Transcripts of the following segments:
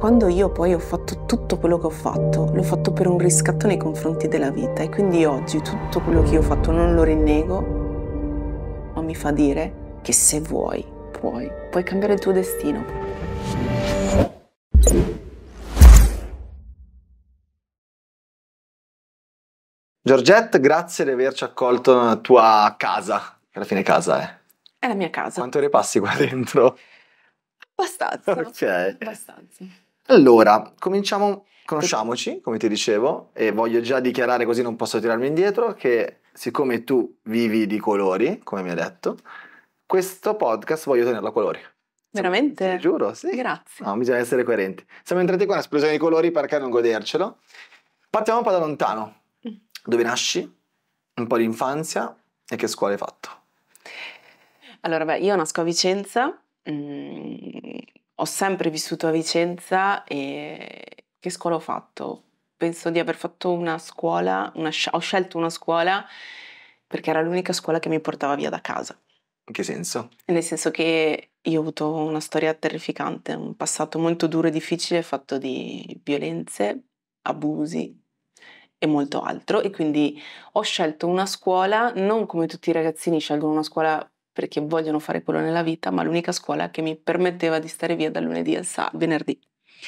quando io poi ho fatto tutto quello che ho fatto, l'ho fatto per un riscatto nei confronti della vita e quindi oggi tutto quello che io ho fatto non lo rinnego, ma mi fa dire che se vuoi, puoi, puoi cambiare il tuo destino. Giorgette, grazie di averci accolto nella tua casa, che alla fine casa è. È la mia casa. Quanto ore passi qua dentro? Abbastanza. Ok. Abbastanza. Allora, cominciamo, conosciamoci, come ti dicevo, e voglio già dichiarare così non posso tirarmi indietro che siccome tu vivi di colori, come mi hai detto, questo podcast voglio tenerlo a colori. Veramente? Ti giuro, sì. Grazie. No, bisogna essere coerenti. Siamo entrati qua in esplosione di colori, perché non godercelo? Partiamo un po' da lontano. Mm. Dove nasci? Un po' di infanzia e che scuola hai fatto? Allora, beh, io nasco a Vicenza, mm, ho sempre vissuto a Vicenza e che scuola ho fatto? Penso di aver fatto una scuola, una ho scelto una scuola perché era l'unica scuola che mi portava via da casa. In che senso? Nel senso che io ho avuto una storia terrificante, un passato molto duro e difficile fatto di violenze, abusi e molto altro e quindi ho scelto una scuola non come tutti i ragazzini scelgono una scuola perché vogliono fare quello nella vita, ma l'unica scuola che mi permetteva di stare via dal lunedì al sa- venerdì.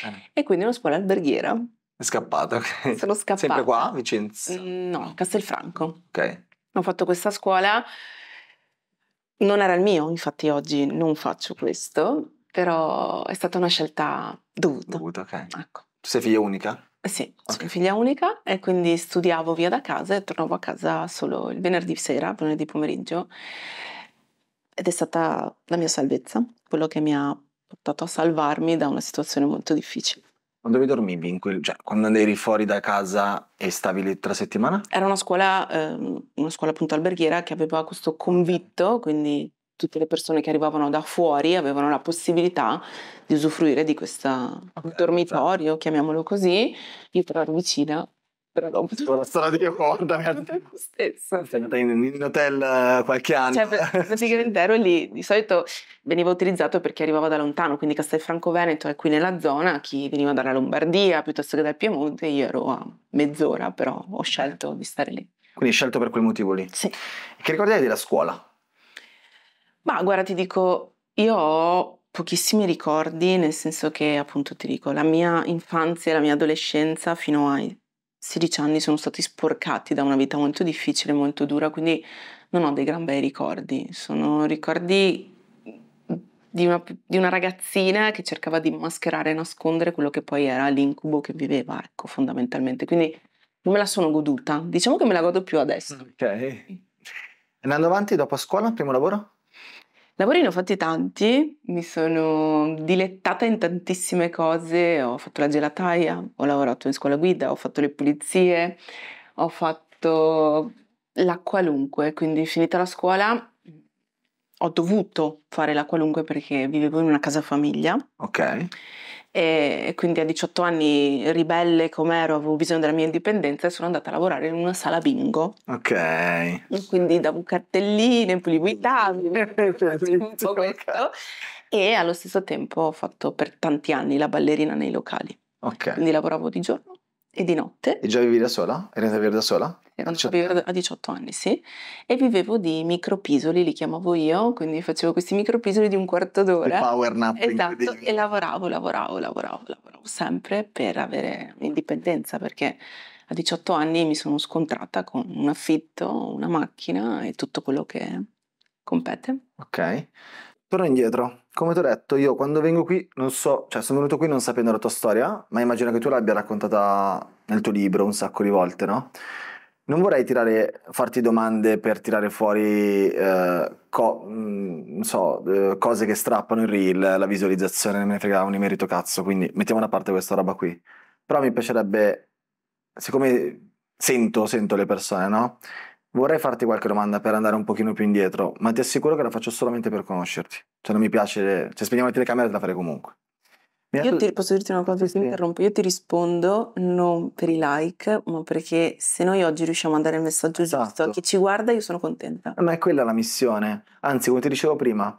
Eh. E quindi una scuola alberghiera. È scappata, ok. Sono scappata. Sempre qua, Vicenza? Mm, no, ah. Castelfranco. Ok. Ho fatto questa scuola, non era il mio, infatti oggi non faccio questo, però è stata una scelta dovuta. Dovuta, ok. Ecco. Tu sei figlia unica? Sì, okay. sono figlia unica e quindi studiavo via da casa e tornavo a casa solo il venerdì sera, venerdì pomeriggio ed è stata la mia salvezza, quello che mi ha portato a salvarmi da una situazione molto difficile. Dove dormivi? In quel, cioè, quando eri fuori da casa e stavi lì tra settimana? Era una scuola, ehm, una scuola appunto alberghiera che aveva questo convitto, quindi tutte le persone che arrivavano da fuori avevano la possibilità di usufruire di questo okay, dormitorio, certo. chiamiamolo così. Io però ero vicina però la storia di Corda mi ha stessa in, in hotel eh, qualche anno cioè, praticamente ero lì di solito veniva utilizzato perché arrivava da lontano quindi Castelfranco Veneto è qui nella zona chi veniva dalla Lombardia piuttosto che dal Piemonte io ero a mezz'ora però ho scelto di stare lì quindi hai scelto per quel motivo lì sì che ricordi della scuola? ma guarda ti dico io ho pochissimi ricordi nel senso che appunto ti dico la mia infanzia la mia adolescenza fino ai 16 anni sono stati sporcati da una vita molto difficile, molto dura, quindi non ho dei gran bei ricordi. Sono ricordi di una, di una ragazzina che cercava di mascherare e nascondere quello che poi era l'incubo che viveva, ecco, fondamentalmente. Quindi non me la sono goduta. Diciamo che me la godo più adesso. Ok. Andando avanti, dopo scuola, primo lavoro? Lavori ne ho fatti tanti, mi sono dilettata in tantissime cose, ho fatto la gelataia, ho lavorato in scuola guida, ho fatto le pulizie, ho fatto la qualunque, quindi finita la scuola ho dovuto fare la qualunque perché vivevo in una casa famiglia. Ok e quindi a 18 anni, ribelle com'ero avevo bisogno della mia indipendenza e sono andata a lavorare in una sala bingo. Ok. E quindi davo cartelline, pulivitavi tutto questo. E allo stesso tempo ho fatto per tanti anni la ballerina nei locali. Ok. Quindi lavoravo di giorno e di notte. E già vivi da sola? Eri andata a vivere da sola? ero a 18 anni, sì, e vivevo di micropisoli, li chiamavo io, quindi facevo questi micropisoli di un quarto d'ora. Il power nap. Esatto, e lavoravo, lavoravo, lavoravo, lavoravo sempre per avere indipendenza, perché a 18 anni mi sono scontrata con un affitto, una macchina e tutto quello che compete. Ok. Torno indietro. Come ti ho detto, io quando vengo qui non so, cioè sono venuto qui non sapendo la tua storia, ma immagino che tu l'abbia raccontata nel tuo libro un sacco di volte, no? Non vorrei tirare, farti domande per tirare fuori eh, co- mh, mm, so, eh, cose che strappano il reel, la visualizzazione, non me ne frega un merito cazzo, quindi mettiamo da parte questa roba qui. Però mi piacerebbe, siccome sento, sento le persone, no? Vorrei farti qualche domanda per andare un pochino più indietro, ma ti assicuro che la faccio solamente per conoscerti. Cioè non mi piace, cioè spegniamo la telecamera e te la farei comunque. Io ti, posso dirti una cosa, sì, ti sì. interrompo, io ti rispondo non per i like, ma perché se noi oggi riusciamo a dare il messaggio esatto. giusto a chi ci guarda, io sono contenta. Eh, ma è quella la missione. Anzi, come ti dicevo prima,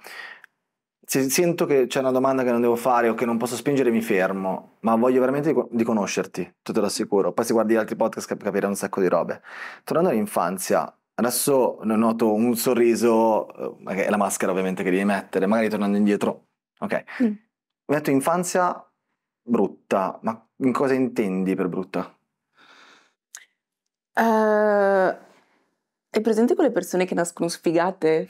se sento che c'è una domanda che non devo fare o che non posso spingere, mi fermo. Ma voglio veramente di conoscerti, te lo assicuro. Poi se guardi gli altri podcast cap- capirai un sacco di robe. Tornando all'infanzia, adesso noto un sorriso, eh, è la maschera ovviamente che devi mettere, magari tornando indietro. Ok. Mm ho detto infanzia brutta, ma in cosa intendi per brutta? Uh, eh, è presente quelle persone che nascono sfigate?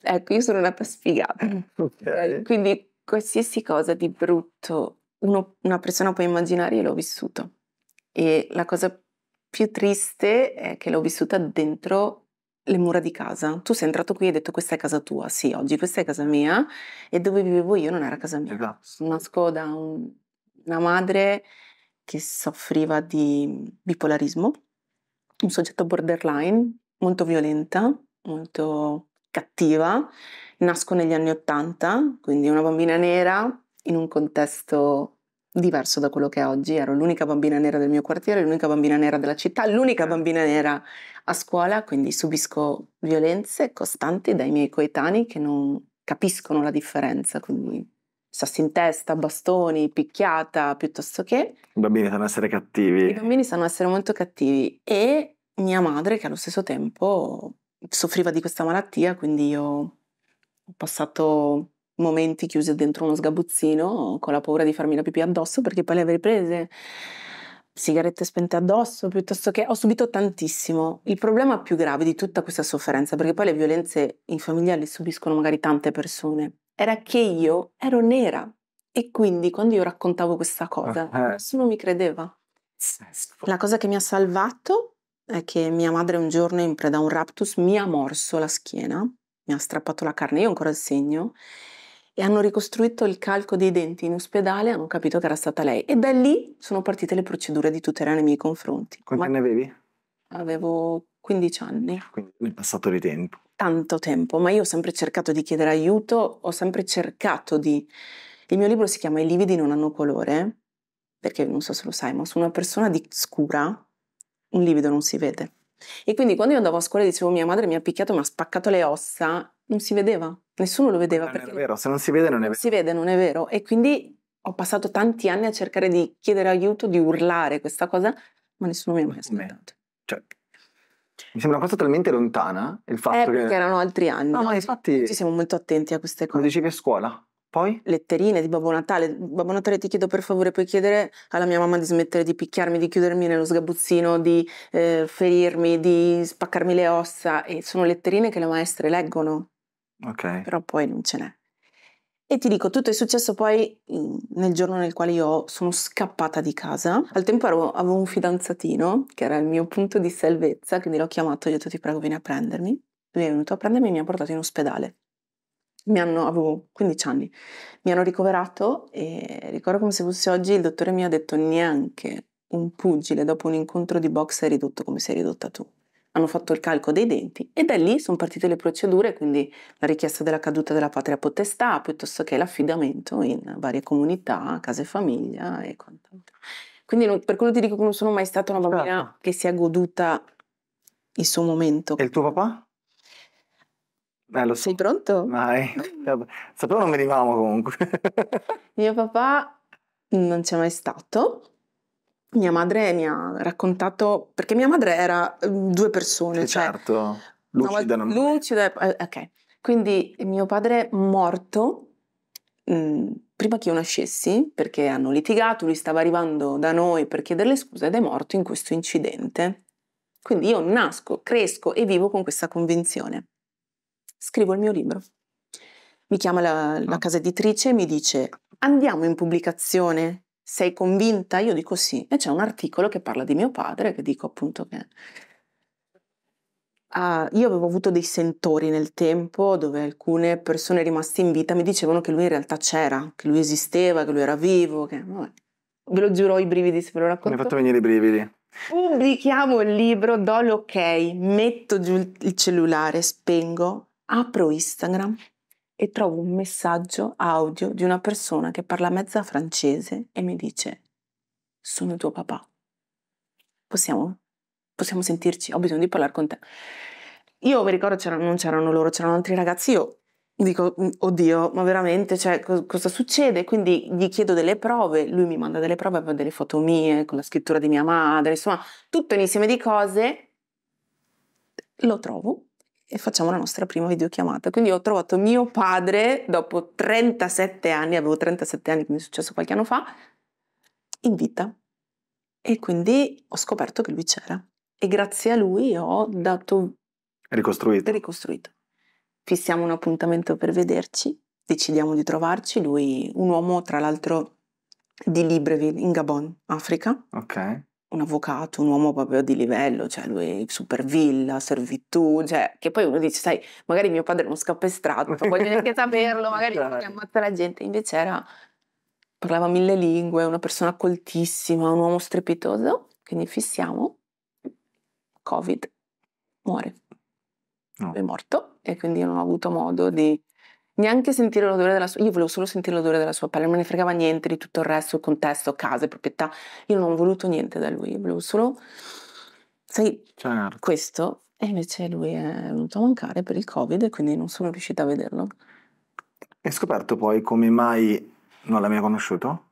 Ecco, io sono nata sfigata. Okay. Quindi qualsiasi cosa di brutto uno, una persona può immaginare, io l'ho vissuto. E la cosa più triste è che l'ho vissuta dentro le mura di casa. Tu sei entrato qui e hai detto questa è casa tua, sì, oggi questa è casa mia e dove vivevo io non era casa mia. Esatto. Nasco da un, una madre che soffriva di bipolarismo, un soggetto borderline, molto violenta, molto cattiva. Nasco negli anni Ottanta, quindi una bambina nera in un contesto diverso da quello che è oggi. Ero l'unica bambina nera del mio quartiere, l'unica bambina nera della città, l'unica mm. bambina nera a scuola, quindi subisco violenze costanti dai miei coetanei che non capiscono la differenza, quindi sassi in testa, bastoni, picchiata, piuttosto che... I bambini sanno essere cattivi. I bambini sanno essere molto cattivi e mia madre che allo stesso tempo soffriva di questa malattia, quindi io ho passato momenti chiuse dentro uno sgabuzzino con la paura di farmi la pipì addosso perché poi le avrei prese sigarette spente addosso piuttosto che ho subito tantissimo. Il problema più grave di tutta questa sofferenza, perché poi le violenze in famiglia le subiscono magari tante persone, era che io ero nera e quindi quando io raccontavo questa cosa uh-huh. nessuno mi credeva. Eh, la cosa che mi ha salvato è che mia madre un giorno in preda a un raptus mi ha morso la schiena, mi ha strappato la carne, io ho ancora il segno e hanno ricostruito il calco dei denti in ospedale e hanno capito che era stata lei. E da lì sono partite le procedure di tutela nei miei confronti. Quanti Ma anni avevi? Avevo 15 anni. Quindi è passato di tempo. Tanto tempo, ma io ho sempre cercato di chiedere aiuto, ho sempre cercato di... Il mio libro si chiama I lividi non hanno colore, perché non so se lo sai, ma su una persona di scura un livido non si vede. E quindi quando io andavo a scuola e dicevo mia madre mi ha picchiato, mi ha spaccato le ossa, non si vedeva. Nessuno lo vedeva. Non è vero, se non si vede non è vero. si vede, non è vero. E quindi ho passato tanti anni a cercare di chiedere aiuto, di urlare questa cosa, ma nessuno mi ha mai ascoltato. Cioè, mi sembra una cosa talmente lontana il eh, fatto eh, che... perché erano altri anni. No, ma infatti... Ci siamo molto attenti a queste cose. Lo dicevi a scuola? Poi? Letterine di Babbo Natale. Babbo Natale ti chiedo per favore, puoi chiedere alla mia mamma di smettere di picchiarmi, di chiudermi nello sgabuzzino, di eh, ferirmi, di spaccarmi le ossa. E sono letterine che le maestre leggono okay. però poi non ce n'è. E ti dico, tutto è successo poi nel giorno nel quale io sono scappata di casa. Al tempo ero, avevo un fidanzatino, che era il mio punto di salvezza, quindi l'ho chiamato e gli ho detto ti prego vieni a prendermi. Lui è venuto a prendermi e mi ha portato in ospedale. Hanno, avevo 15 anni, mi hanno ricoverato e ricordo come se fosse oggi, il dottore mi ha detto neanche un pugile dopo un incontro di box è ridotto come sei ridotta tu hanno fatto il calco dei denti e da lì sono partite le procedure, quindi la richiesta della caduta della patria potestà, piuttosto che l'affidamento in varie comunità, case famiglia e quant'altro. Quindi non, per quello ti dico che non sono mai stata una bambina certo. che si è goduta il suo momento. E il tuo papà? Eh, lo so. Sei pronto? Vai. Sapevo non venivamo comunque. Mio papà non c'è mai stato mia madre mi ha raccontato, perché mia madre era mm, due persone. cioè, certo, lucida. No, lucida, eh, ok. Quindi mio padre è morto, mh, mm, prima che io nascessi, perché hanno litigato, lui stava arrivando da noi per chiederle scusa ed è morto in questo incidente. Quindi io nasco, cresco e vivo con questa convinzione. Scrivo il mio libro. Mi chiama la, la ah. casa editrice e mi dice andiamo in pubblicazione sei convinta? Io dico sì. E c'è un articolo che parla di mio padre, che dico appunto che... Uh, io avevo avuto dei sentori nel tempo dove alcune persone rimaste in vita mi dicevano che lui in realtà c'era, che lui esisteva, che lui era vivo, che... Vabbè. Ve lo giuro, i brividi se ve lo racconto. Mi ha fatto venire i brividi. Pubblichiamo il libro, do l'ok, metto giù il cellulare, spengo, apro Instagram e trovo un messaggio audio di una persona che parla mezza francese e mi dice sono tuo papà. Possiamo, possiamo sentirci, ho bisogno di parlare con te. Io mi ricordo, c'era, non c'erano loro, c'erano altri ragazzi, io dico, mm, oddio, ma veramente, cioè, co- cosa succede? Quindi gli chiedo delle prove, lui mi manda delle prove, avevo delle foto mie, con la scrittura di mia madre, insomma, tutto un insieme di cose. Lo trovo e facciamo la nostra prima videochiamata. Quindi ho trovato mio padre dopo 37 anni, avevo 37 anni, quindi è successo qualche anno fa, in vita. E quindi ho scoperto che lui c'era. E grazie a lui ho dato... Ricostruito. Ricostruito. Fissiamo un appuntamento per vederci, decidiamo di trovarci. Lui, un uomo tra l'altro di Libreville in Gabon, Africa. Ok un avvocato, un uomo proprio di livello, cioè lui è supervilla, servitù, cioè che poi uno dice, sai, magari mio padre è uno scappestrato, non voglio neanche saperlo, magari ammazza la gente, invece era, parlava mille lingue, una persona coltissima, un uomo strepitoso, quindi fissiamo, Covid, muore, no. è morto e quindi non ho avuto modo di neanche sentire l'odore della sua, io volevo solo sentire l'odore della sua pelle, non me ne fregava niente di tutto il resto, il contesto, case, proprietà, io non ho voluto niente da lui, volevo solo, sai, certo. questo, e invece lui è venuto a mancare per il covid e quindi non sono riuscita a vederlo. E scoperto poi come mai non l'hai mai conosciuto?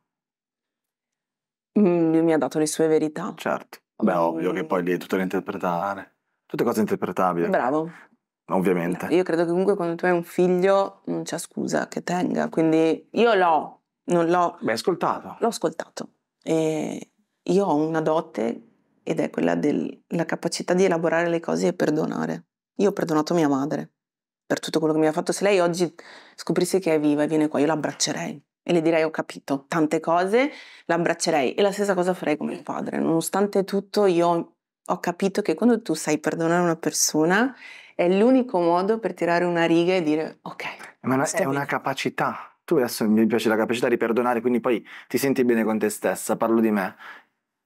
Mm, mi ha dato le sue verità. Certo, vabbè mm. ovvio che poi lì è tutto da interpretare, tutte cose interpretabili. Bravo ovviamente. Io credo che comunque quando tu hai un figlio non c'è scusa che tenga, quindi io l'ho, non l'ho... Beh, ascoltato. L'ho ascoltato. E io ho una dote ed è quella della capacità di elaborare le cose e perdonare. Io ho perdonato mia madre per tutto quello che mi ha fatto. Se lei oggi scoprisse che è viva e viene qua, io l'abbraccerei e le direi ho capito tante cose, l'abbraccerei e la stessa cosa farei con mio padre. Nonostante tutto, io ho capito che quando tu sai perdonare una persona è l'unico modo per tirare una riga e dire ok. Eh, ma una, è una capacità. Tu adesso mi piace la capacità di perdonare, quindi poi ti senti bene con te stessa, parlo di me.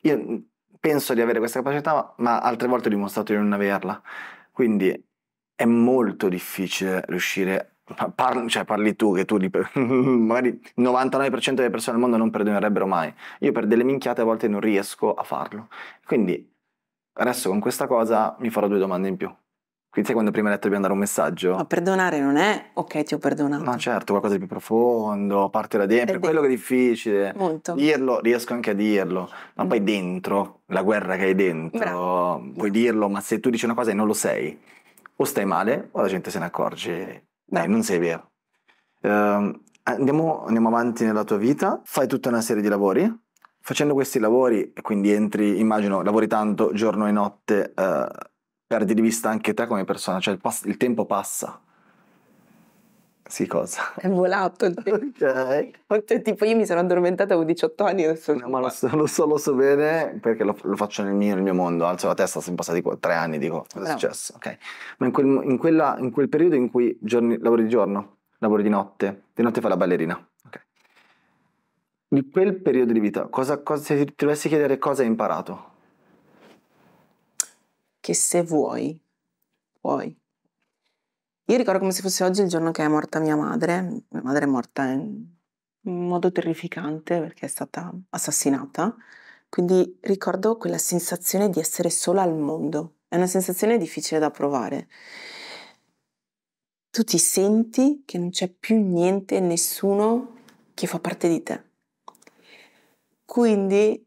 Io mm, penso di avere questa capacità, ma altre volte ho dimostrato di non averla. Quindi è molto difficile riuscire Parli, cioè parli tu che tu li, magari il 99% delle persone al mondo non perdonerebbero mai io per delle minchiate a volte non riesco a farlo quindi adesso con questa cosa mi farò due domande in più quindi sai quando prima hai letto di mandare un messaggio? Ma perdonare non è ok, ti ho perdonato. Ma certo, qualcosa di più profondo, parte da dentro, è quello che è difficile. Molto. Dirlo, riesco anche a dirlo, ma mm. poi dentro, la guerra che hai dentro, Bravo. puoi dirlo, ma se tu dici una cosa e non lo sei, o stai male o la gente se ne accorge. Dai, non sei vero. Uh, andiamo, andiamo avanti nella tua vita, fai tutta una serie di lavori, facendo questi lavori, quindi entri, immagino, lavori tanto giorno e notte, uh, perdi di vista anche te come persona, cioè il, il tempo passa. Sì, cosa? È volato il tempo. Ok. Cioè, tipo, io mi sono addormentata, avevo 18 anni adesso... No, ma lo so, lo so, lo so bene perché lo, lo faccio nel mio, nel mio, mondo, alzo la testa, sono passati tre anni, dico, cosa è successo? Ok. Ma in quel, in quella, in quel periodo in cui giorni, lavori di giorno, lavori di notte, di notte fai la ballerina, ok. In quel periodo di vita, cosa, cosa, se ti dovessi chiedere cosa hai imparato? che se vuoi, puoi. Io ricordo come se fosse oggi il giorno che è morta mia madre. Mia madre è morta in modo terrificante perché è stata assassinata. Quindi ricordo quella sensazione di essere sola al mondo. È una sensazione difficile da provare. Tu ti senti che non c'è più niente, nessuno che fa parte di te. Quindi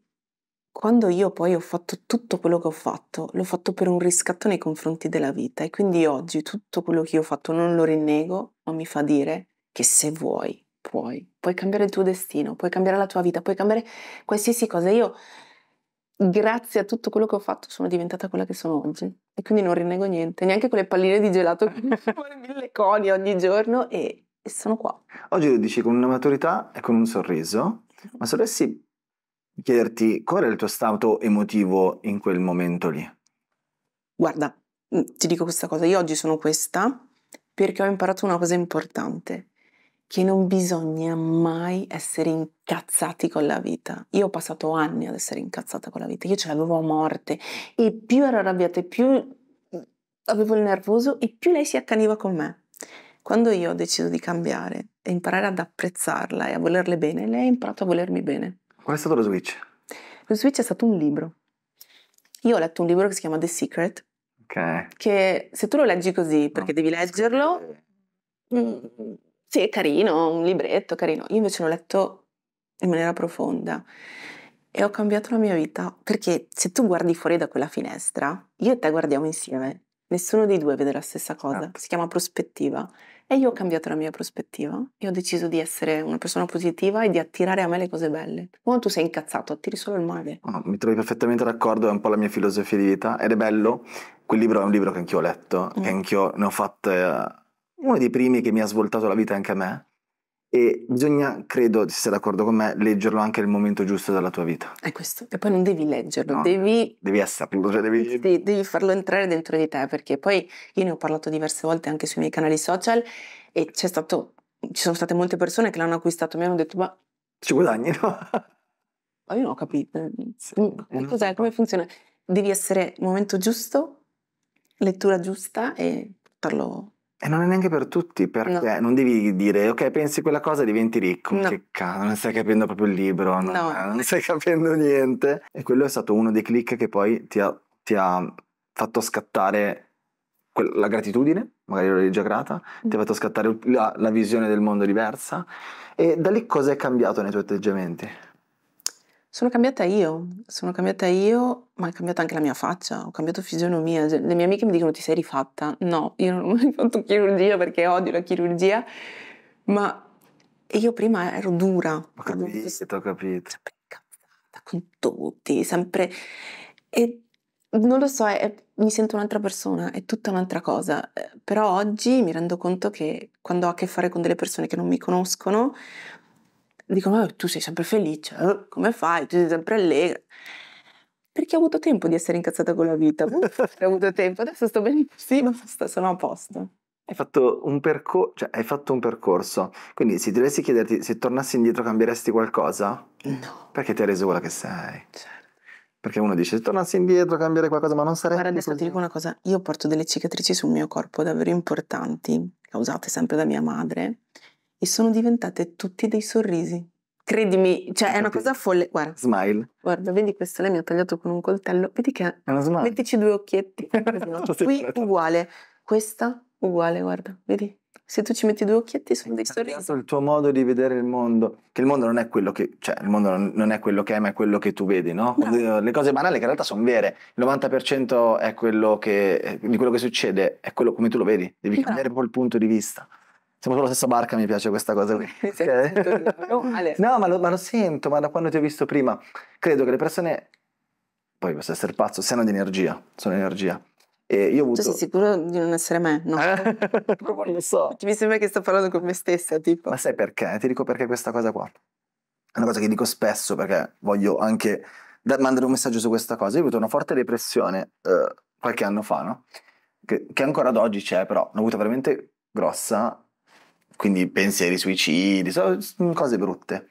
quando io poi ho fatto tutto quello che ho fatto, l'ho fatto per un riscatto nei confronti della vita e quindi oggi tutto quello che io ho fatto non lo rinnego, ma mi fa dire che se vuoi, puoi, puoi cambiare il tuo destino, puoi cambiare la tua vita, puoi cambiare qualsiasi cosa. Io grazie a tutto quello che ho fatto sono diventata quella che sono oggi e quindi non rinnego niente, neanche quelle palline di gelato che mi fanno mille coni ogni giorno e, e sono qua. Oggi lo dici con una maturità e con un sorriso, ma se dovessi chiederti qual era il tuo stato emotivo in quel momento lì? Guarda, mm, ti dico questa cosa, io oggi sono questa perché ho imparato una cosa importante, che non bisogna mai essere incazzati con la vita. Io ho passato anni ad essere incazzata con la vita, io ce l'avevo a morte e più ero arrabbiata e più mm, avevo il nervoso e più lei si accaniva con me. Quando io ho deciso di cambiare e imparare ad apprezzarla e a volerle bene, lei ha imparato a volermi bene. Qual è stato lo switch? Lo switch è stato un libro. Io ho letto un libro che si chiama The Secret. Okay. Che se tu lo leggi così, perché no. devi leggerlo, mm, sì, è carino, un libretto carino. Io invece l'ho letto in maniera profonda e ho cambiato la mia vita perché se tu guardi fuori da quella finestra, io e te guardiamo insieme Nessuno dei due vede la stessa cosa, ah. si chiama prospettiva. E io ho cambiato la mia prospettiva e ho deciso di essere una persona positiva e di attirare a me le cose belle. Quando tu sei incazzato, attiri solo il male. Oh, mi trovi perfettamente d'accordo, è un po' la mia filosofia di vita ed è bello. Quel libro è un libro che anch'io ho letto, mm. che anch'io ne ho fatto eh, uno dei primi che mi ha svoltato la vita anche a me e bisogna, credo, se sei d'accordo con me, leggerlo anche nel momento giusto della tua vita. È questo, e poi non devi leggerlo, no, devi... Devi esserlo, cioè devi... devi... Devi farlo entrare dentro di te, perché poi io ne ho parlato diverse volte anche sui miei canali social e c'è stato... ci sono state molte persone che l'hanno acquistato, e mi hanno detto, ma... Ci guadagni, no? Ma io non ho capito. Eh, sì, mm, eh, Cos'è, no. come funziona? Devi essere momento giusto, lettura giusta e portarlo e non è neanche per tutti, perché no. non devi dire, ok, pensi quella cosa e diventi ricco. No. Che cazzo, non stai capendo proprio il libro, no, no. Eh, non stai capendo niente. E quello è stato uno dei click che poi ti ha, ti ha fatto scattare que- la gratitudine, magari ero già grata, mm. ti ha fatto scattare la, la visione del mondo diversa. E da lì cosa è cambiato nei tuoi atteggiamenti? Sono cambiata io, sono cambiata io ma è cambiata anche la mia faccia, ho cambiato fisionomia, cioè, le mie amiche mi dicono ti sei rifatta, no, io non ho mai fatto chirurgia perché odio la chirurgia, ma io prima ero dura. Ho capito, ho capito. Sempre incazzata con tutti, sempre... E non lo so, è, mi sento un'altra persona, è tutta un'altra cosa, eh, però oggi mi rendo conto che quando ho a che fare con delle persone che non mi conoscono, dicono oh, tu sei sempre felice, eh? come fai, tu sei sempre allegra perché ho avuto tempo di essere incazzata con la vita, uh, ho avuto tempo, adesso sto benissimo, sto, sono a posto. Hai fatto, percor- cioè, hai fatto, un percorso, quindi se dovessi chiederti se tornassi indietro cambieresti qualcosa? No. Perché ti hai reso quella che sei? Certo. Perché uno dice se tornassi indietro cambiare qualcosa ma non sarebbe... Guarda adesso così. ti dico una cosa, io porto delle cicatrici sul mio corpo davvero importanti, causate sempre da mia madre, e sono diventate tutti dei sorrisi. Credimi, cioè è una cosa folle. Guarda. Smile. Guarda, vedi questo, lei mi ha tagliato con un coltello. Vedi che è una smile. Mettici due occhietti. Qui uguale. Questa uguale, guarda, vedi? Se tu ci metti due occhietti sono dei sorrisi. il tuo modo di vedere il mondo, che il mondo non è quello che, cioè, il mondo non è quello che è, ma è quello che tu vedi, no? no. Le cose banali che in realtà sono vere. Il 90% è quello che, di quello che succede, è quello come tu lo vedi. Devi no. Esatto. cambiare po' il punto di vista siamo sulla stessa barca, mi piace questa cosa qui. no, ma lo, ma lo, sento, ma da quando ti ho visto prima, credo che le persone, poi posso essere pazzo, siano di energia, sono energia. E io ho cioè, avuto... Cioè, sei sicuro di non essere me? No. non lo so. Perché cioè, mi sembra che sto parlando con me stessa, tipo. Ma sai perché? Ti dico perché questa cosa qua. È una cosa che dico spesso perché voglio anche mandare un messaggio su questa cosa. Io ho avuto una forte depressione eh, qualche anno fa, no? Che, che ancora ad oggi c'è, però l'ho avuta veramente grossa quindi pensieri suicidi, mm, cose brutte,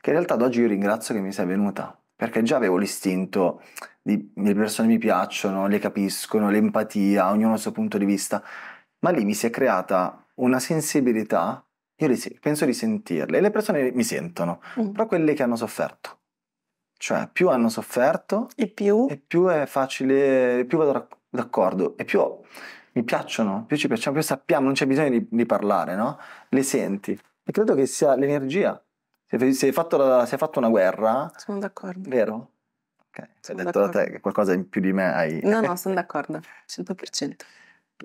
che in realtà ad oggi io ringrazio che mi sei venuta, perché già avevo l'istinto di le persone mi piacciono, le capiscono, l'empatia, ognuno il suo punto di vista, ma lì mi si è creata una sensibilità, io li, penso di sentirle, e le persone mi sentono, mm. però quelle che hanno sofferto. Cioè, più hanno sofferto, e più, e più è facile, più vado d'accordo, e più mi piacciono, più ci piacciamo, più sappiamo, non c'è bisogno di, di parlare, no? Le senti. E credo che sia l'energia. Se, hai, fatto fatto una guerra... Sono d'accordo. Vero? Ok, sono hai detto da te che qualcosa in più di me hai... No, no, sono d'accordo, 100%.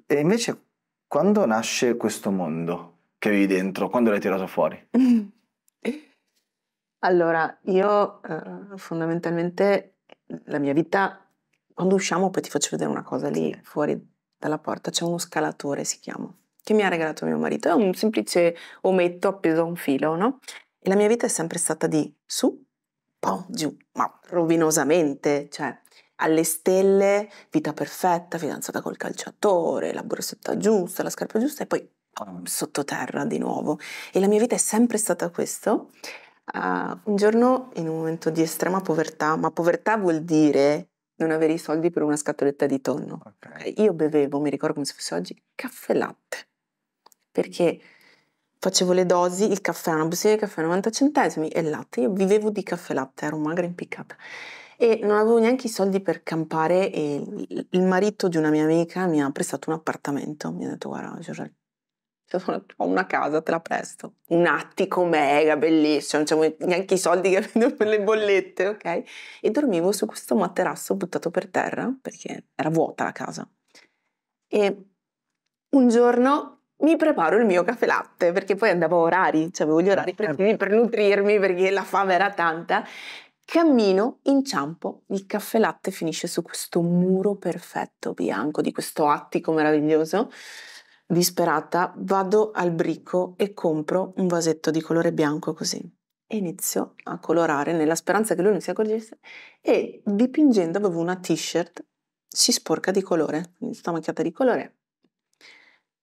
E invece quando nasce questo mondo che avevi dentro? Quando l'hai tirato fuori? Allora, io eh, fondamentalmente la mia vita, quando usciamo poi ti faccio vedere una cosa lì fuori dalla porta c'è uno scalatore, si chiama, che mi ha regalato mio marito. È un semplice ometto appeso a un filo, no? E la mia vita è sempre stata di su, pom, giù, ma rovinosamente, cioè alle stelle, vita perfetta, fidanzata col calciatore, la borsetta giusta, la scarpa giusta e poi oh, sottoterra di nuovo. E la mia vita è sempre stata questo. Uh, un giorno in un momento di estrema povertà, ma povertà vuol dire non avere i soldi per una scatoletta di tonno. Okay. Eh, io bevevo, mi ricordo come se fosse oggi, caffè latte, perché facevo le dosi, il caffè, una bustina di caffè 90 centesimi e il latte. Io vivevo di caffè latte, ero magra impiccata. E non avevo neanche i soldi per campare e il marito di una mia amica mi ha prestato un appartamento. Mi ha detto, guarda, Giorgio, cioè, ho una casa, te la presto. Un attico mega bellissimo, non c'è neanche i soldi che vedo per le bollette, ok? E dormivo su questo materasso buttato per terra perché era vuota la casa. E un giorno mi preparo il mio caffè latte perché poi andavo a orari, cioè avevo gli orari eh, certo. precisi per nutrirmi perché la fame era tanta. Cammino, inciampo, il caffè latte finisce su questo muro perfetto bianco di questo attico meraviglioso Disperata vado al brico e compro un vasetto di colore bianco così e inizio a colorare nella speranza che lui non si accorgesse e dipingendo avevo una t-shirt si sporca di colore, sta macchiata di colore.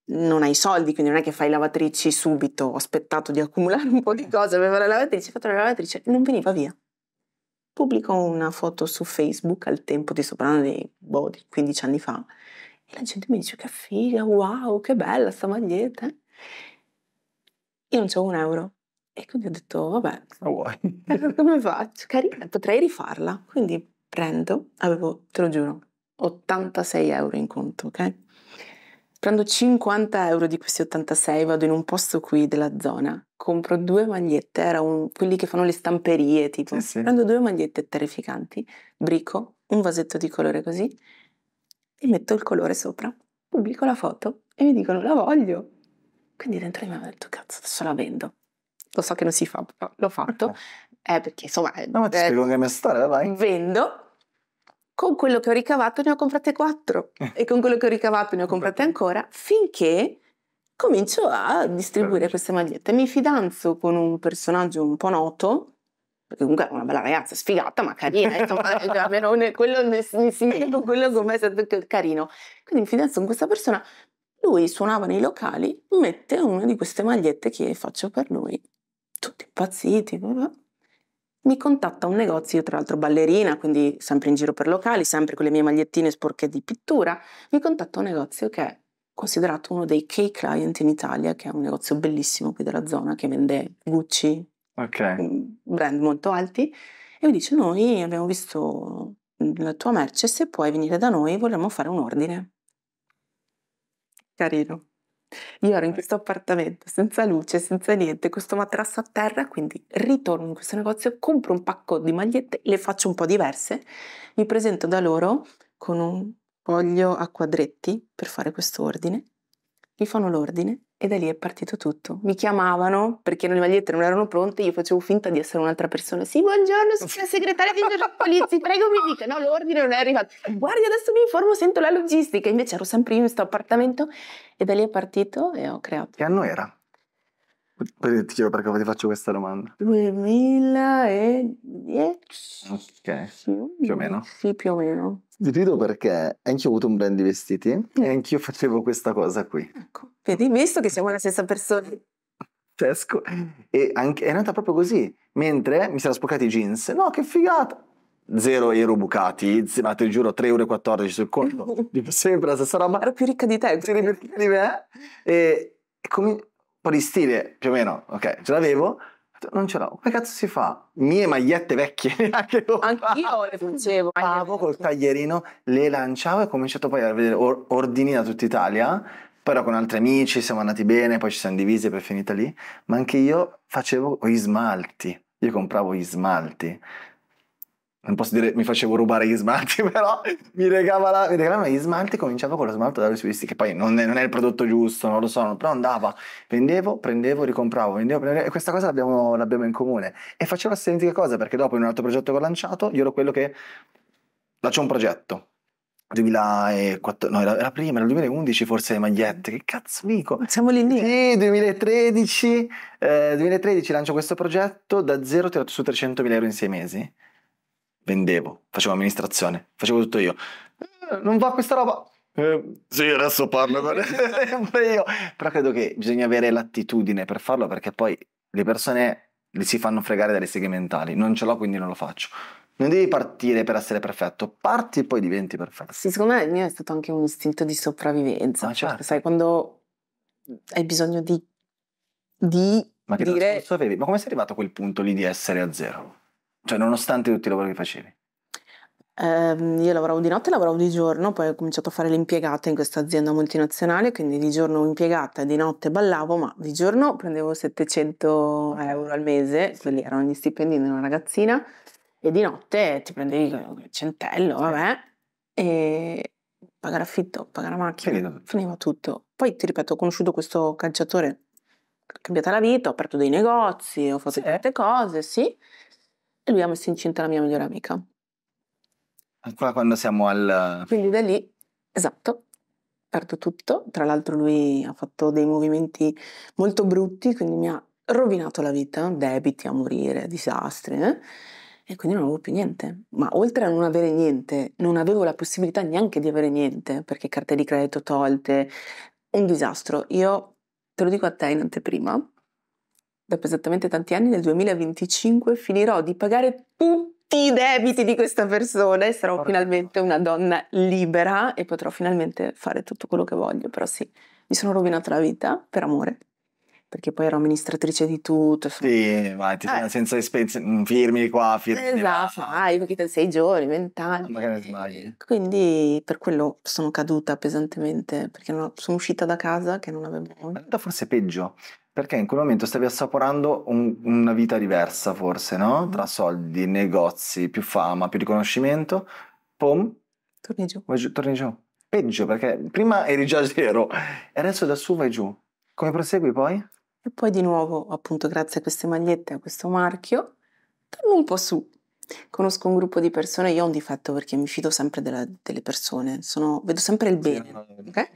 Non hai soldi, quindi non è che fai lavatrici subito, ho aspettato di accumulare un po' di cose avevo la lavatrice, ho fatto la lavatrice, non veniva via. Pubblico una foto su Facebook al tempo, di soprano parlando di boh, 15 anni fa, la gente mi dice che figa, wow, che bella sta maglietta. Io non c'avevo un euro. E quindi ho detto, vabbè, come faccio? Carina, potrei rifarla. Quindi prendo, avevo, te lo giuro, 86 euro in conto, ok? Prendo 50 euro di questi 86, vado in un posto qui della zona, compro due magliette, era un, quelli che fanno le stamperie, tipo. Sì, sì. Prendo due magliette terrificanti, brico, un vasetto di colore così gli metto il colore sopra, pubblico la foto e mi dicono la voglio. Quindi dentro di me ho detto cazzo, adesso la vendo. Lo so che non si fa, però l'ho fatto. Okay. Eh, perché insomma... No, ma ti eh, spiego che è mia storia, vai. Vendo. Con quello che ho ricavato ne ho comprate quattro. Eh. E con quello che ho ricavato ne ho comprate ancora, finché comincio a distribuire queste magliette. Mi fidanzo con un personaggio un po' noto, perché comunque è una bella ragazza, sfigata ma carina, eh, insomma, eh, cioè, almeno quello mi sento quello con me è stato carino. Quindi mi fidanzo con questa persona, lui suonava nei locali, mette una di queste magliette che faccio per lui, tutti impazziti, mi contatta un negozio, io tra l'altro ballerina, quindi sempre in giro per locali, sempre con le mie magliettine sporche di pittura, mi contatta un negozio che è considerato uno dei key client in Italia, che è un negozio bellissimo qui della zona, che vende Gucci, okay. brand molto alti, e mi dice noi abbiamo visto la tua merce, se puoi venire da noi vogliamo fare un ordine. Carino. Io ero in questo appartamento senza luce, senza niente, questo materasso a terra, quindi ritorno in questo negozio, compro un pacco di magliette, le faccio un po' diverse, mi presento da loro con un foglio a quadretti per fare questo ordine, mi fanno l'ordine, e da lì è partito tutto. Mi chiamavano perché le magliette non erano pronte, io facevo finta di essere un'altra persona. Sì, buongiorno, sono la segretaria di Polizzi, prego mi dica. No, l'ordine non è arrivato. Guardi, adesso mi informo, sento la logistica. Invece ero sempre io in questo appartamento e da lì è partito e ho creato. Che anno era? ti chiedo perché ti faccio questa domanda. 2010? Ok, più o meno. Sì, più o meno. Vi rido perché anch'io ho avuto un brand di vestiti e anch'io facevo questa cosa qui. Ecco, vedi, visto che siamo la stessa persona. Tesco. E anche, è nata proprio così. Mentre mi sono spoccati i jeans. No, che figata! Zero euro bucati, ma te giuro 3,14 euro sul conto. sempre la stessa roba. Ero più ricca di te. Eri più ricca di me. E, e come po' di stile più o meno, ok, ce l'avevo, non ce l'ho. Come cazzo si fa? Mie magliette vecchie neanche io. Anch'io le facevo. Stavo col taglierino, le lanciavo e ho cominciato poi a vedere or- ordini da tutta Italia. Però con altri amici siamo andati bene, poi ci siamo divisi e poi è finita lì. Ma anche io facevo gli smalti. Io compravo gli smalti non posso dire mi facevo rubare gli smalti, però mi regava, la, mi regava gli smalti, e cominciavo con lo smalto da Luis che poi non è, non è, il prodotto giusto, non lo so, però andava, vendevo, prendevo, ricompravo, vendevo, prendevo, e questa cosa l'abbiamo, l'abbiamo in comune. E facevo la stessa identica cosa, perché dopo in un altro progetto che ho lanciato, io ero quello che lancio un progetto, 2004, no, era, era prima, era 2011 forse le magliette, che cazzo dico? Siamo lì lì. Sì, 2013, eh, 2013 lancio questo progetto, da zero ho tirato su 300.000 euro in sei mesi vendevo, facevo amministrazione, facevo tutto io. Eh, non va questa roba. Eh, sì, adesso parlo con sempre io. Però credo che bisogna avere l'attitudine per farlo perché poi le persone le si fanno fregare dalle seghe mentali. Non ce l'ho, quindi non lo faccio. Non devi partire per essere perfetto, parti e poi diventi perfetto. Sì, secondo me il mio è stato anche un istinto di sopravvivenza. Ah, certo. Sai, quando hai bisogno di, di Ma che dire... Ma come sei arrivato a quel punto lì di essere a zero? Cioè, nonostante tutti i lavori che facevi? Eh, io lavoravo di notte, e lavoravo di giorno, poi ho cominciato a fare l'impiegata in questa azienda multinazionale, quindi di giorno impiegata e di notte ballavo, ma di giorno prendevo 700 euro al mese, quelli erano gli stipendi di una ragazzina, e di notte ti prendevi il centello, vabbè, e pagare affitto, pagare macchina, Finito. finiva tutto. Poi ti ripeto, ho conosciuto questo calciatore, ho cambiata la vita, ho aperto dei negozi, ho fatto sì. tante cose, sì e lui ha messo incinta la mia migliore amica. Ancora quando siamo al... Quindi da lì, esatto, perdo tutto. Tra l'altro lui ha fatto dei movimenti molto brutti, quindi mi ha rovinato la vita, debiti a morire, disastri, eh? e quindi non avevo più niente. Ma oltre a non avere niente, non avevo la possibilità neanche di avere niente, perché carte di credito tolte, un disastro. Io te lo dico a te in anteprima, dopo esattamente tanti anni, nel 2025 finirò di pagare tutti i debiti di questa persona e sarò Corretto. finalmente una donna libera e potrò finalmente fare tutto quello che voglio. Però sì, mi sono rovinata la vita per amore. Perché poi ero amministratrice di tutto. Sono... Sì, vai, ti eh. senza spese, mm, firmi qua, firmi Esatto, fai, perché sei giorni, vent'anni. Ma ah, magari sbagli. Quindi per quello sono caduta pesantemente, perché ho, sono uscita da casa che non avevo... Forse è peggio, perché in quel momento stavi assaporando un, una vita diversa, forse, no? Mm-hmm. Tra soldi, negozi, più fama, più riconoscimento. Pom. Torni giù. Vai giù torni giù. Peggio, perché prima eri già zero e adesso da su vai giù. Come prosegui poi? E poi di nuovo, appunto, grazie a queste magliette, a questo marchio, torno un po' su. Conosco un gruppo di persone, io ho un difetto perché mi fido sempre della, delle persone, sono, vedo sempre il bene. Okay?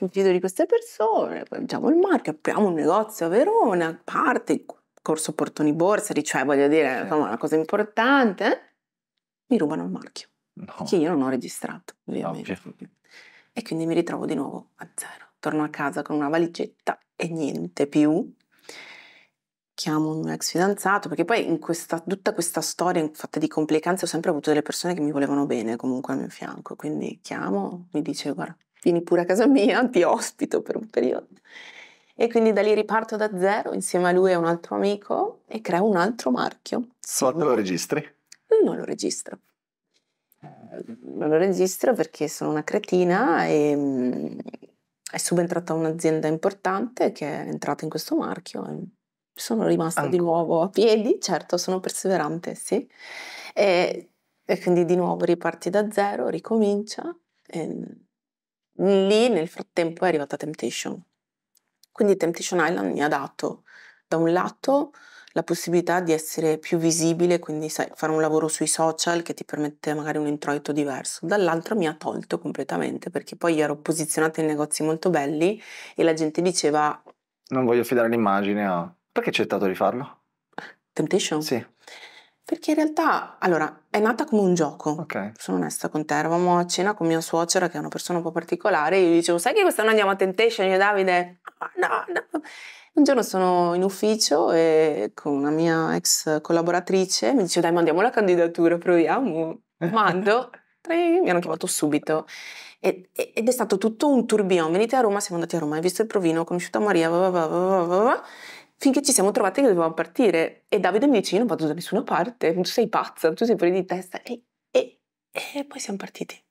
Mi fido di queste persone, facciamo il marchio, apriamo un negozio a Verona, parte, il corso Portoni Borsari, cioè eh, voglio dire, insomma, una cosa importante. Eh? Mi rubano il marchio, no. che io non ho registrato, ovviamente. No, e quindi mi ritrovo di nuovo a zero. Torno a casa con una valigetta e niente più chiamo un ex fidanzato, perché poi in questa, tutta questa storia fatta di complicanze ho sempre avuto delle persone che mi volevano bene comunque al mio fianco, quindi chiamo, mi dice guarda, vieni pure a casa mia, ti ospito per un periodo. E quindi da lì riparto da zero insieme a lui e un altro amico e creo un altro marchio. Sì, Quando lo registri? Non lo registro. Non lo registro perché sono una cretina e mm, è subentrata un'azienda importante che è entrata in questo marchio sono rimasta Ancora. di nuovo a piedi, certo sono perseverante, sì. E, e quindi di nuovo riparti da zero, ricomincia. Ehm, lì nel frattempo è arrivata Temptation. Quindi Temptation Island mi ha dato da un lato la possibilità di essere più visibile, quindi sai, fare un lavoro sui social che ti permette magari un introito diverso, dall'altro mi ha tolto completamente perché poi ero posizionata in negozi molto belli e la gente diceva non voglio fidare l'immagine a... Ah. Perché hai accettato di farlo? Temptation? Sì. Perché in realtà, allora, è nata come un gioco. Ok. Sono onesta con te. Eravamo a cena con mia suocera, che è una persona un po' particolare, e io dicevo, sai che quest'anno andiamo a Temptation? Io, Davide, no, no. Un giorno sono in ufficio e con una mia ex collaboratrice mi dice, dai, mandiamo la candidatura, proviamo. Mando. mi hanno chiamato subito. Ed, ed è stato tutto un tourbillon. Venite a Roma, siamo andati a Roma, hai visto il provino, ho conosciuto Maria, va, va, va, va, va, va finché ci siamo trovati che dovevamo partire. E Davide mi dice, io non vado da nessuna parte, tu sei pazza, tu sei fuori di testa. E, e, e poi siamo partiti.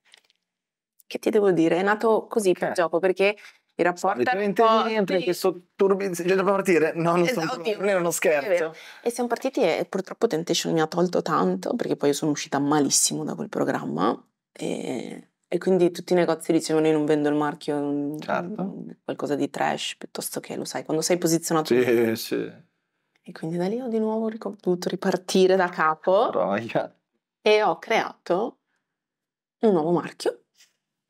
Che ti devo dire? È nato così okay. per gioco, perché il rapporto Solitamente niente, sì. questo turbizio da partire, no, non, esatto, sono, non era uno scherzo. E siamo partiti e purtroppo Temptation mi ha tolto tanto, perché poi io sono uscita malissimo da quel programma. E e quindi tutti i negozi dicevano io non vendo il marchio, mm, certo. qualcosa di trash, piuttosto che lo sai, quando sei posizionato... Sì, sì. E quindi da lì ho di nuovo dovuto ripartire da capo. Roia. E ho creato un nuovo marchio,